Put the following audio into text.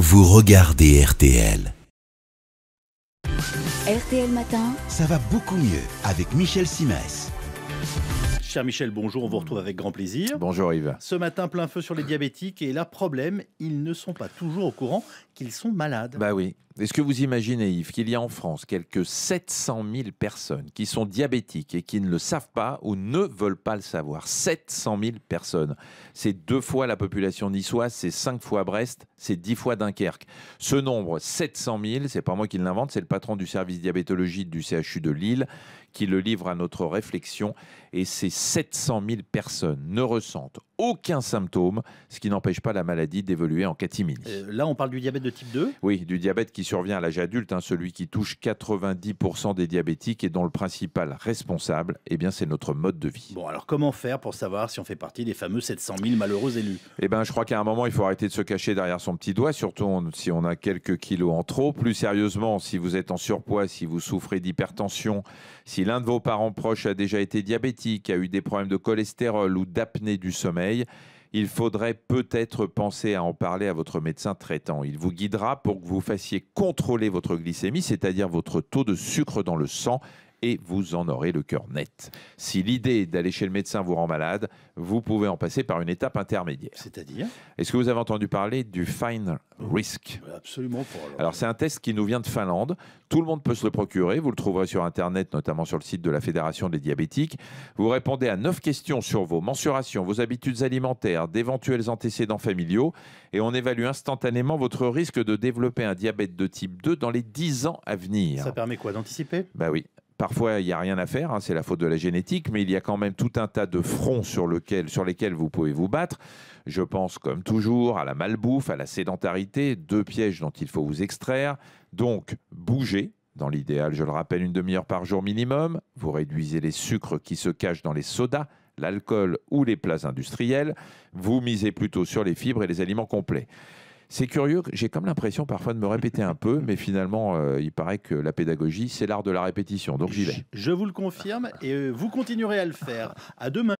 vous regardez RTL. RTL Matin. Ça va beaucoup mieux avec Michel Simès. Cher Michel, bonjour, on vous retrouve avec grand plaisir. Bonjour Yves. Ce matin, plein feu sur les diabétiques et là, problème, ils ne sont pas toujours au courant qu'ils sont malades. Bah oui, est-ce que vous imaginez, Yves, qu'il y a en France quelques 700 000 personnes qui sont diabétiques et qui ne le savent pas ou ne veulent pas le savoir 700 000 personnes. C'est deux fois la population niçoise, c'est cinq fois Brest, c'est dix fois Dunkerque. Ce nombre, 700 000, c'est pas moi qui l'invente, c'est le patron du service diabétologie du CHU de Lille qui le livre à notre réflexion. Et ces 700 000 personnes ne ressentent aucun symptôme, ce qui n'empêche pas la maladie d'évoluer en catimini. Euh, là, on parle du diabète de type 2 Oui, du diabète qui survient à l'âge adulte, hein, celui qui touche 90% des diabétiques et dont le principal responsable, eh bien, c'est notre mode de vie. Bon, alors comment faire pour savoir si on fait partie des fameux 700 000 malheureux élus Eh bien, je crois qu'à un moment, il faut arrêter de se cacher derrière son petit doigt, surtout si on a quelques kilos en trop. Plus sérieusement, si vous êtes en surpoids, si vous souffrez d'hypertension, si l'un de vos parents proches a déjà été diabétique, a eu des problèmes de cholestérol ou d'apnée du sommeil, il faudrait peut-être penser à en parler à votre médecin traitant. Il vous guidera pour que vous fassiez contrôler votre glycémie, c'est-à-dire votre taux de sucre dans le sang et vous en aurez le cœur net. Si l'idée d'aller chez le médecin vous rend malade, vous pouvez en passer par une étape intermédiaire. C'est-à-dire Est-ce que vous avez entendu parler du Fine Risk euh, Absolument pas. Alors, c'est un test qui nous vient de Finlande. Tout le monde peut se le procurer. Vous le trouverez sur Internet, notamment sur le site de la Fédération des diabétiques. Vous répondez à 9 questions sur vos mensurations, vos habitudes alimentaires, d'éventuels antécédents familiaux et on évalue instantanément votre risque de développer un diabète de type 2 dans les 10 ans à venir. Ça permet quoi D'anticiper Ben oui. Parfois, il n'y a rien à faire, hein, c'est la faute de la génétique, mais il y a quand même tout un tas de fronts sur, sur lesquels vous pouvez vous battre. Je pense, comme toujours, à la malbouffe, à la sédentarité, deux pièges dont il faut vous extraire. Donc, bougez. Dans l'idéal, je le rappelle, une demi-heure par jour minimum. Vous réduisez les sucres qui se cachent dans les sodas, l'alcool ou les plats industriels. Vous misez plutôt sur les fibres et les aliments complets. C'est curieux, j'ai comme l'impression parfois de me répéter un peu, mais finalement, euh, il paraît que la pédagogie, c'est l'art de la répétition. Donc j'y vais. Je vous le confirme et euh, vous continuerez à le faire. À demain.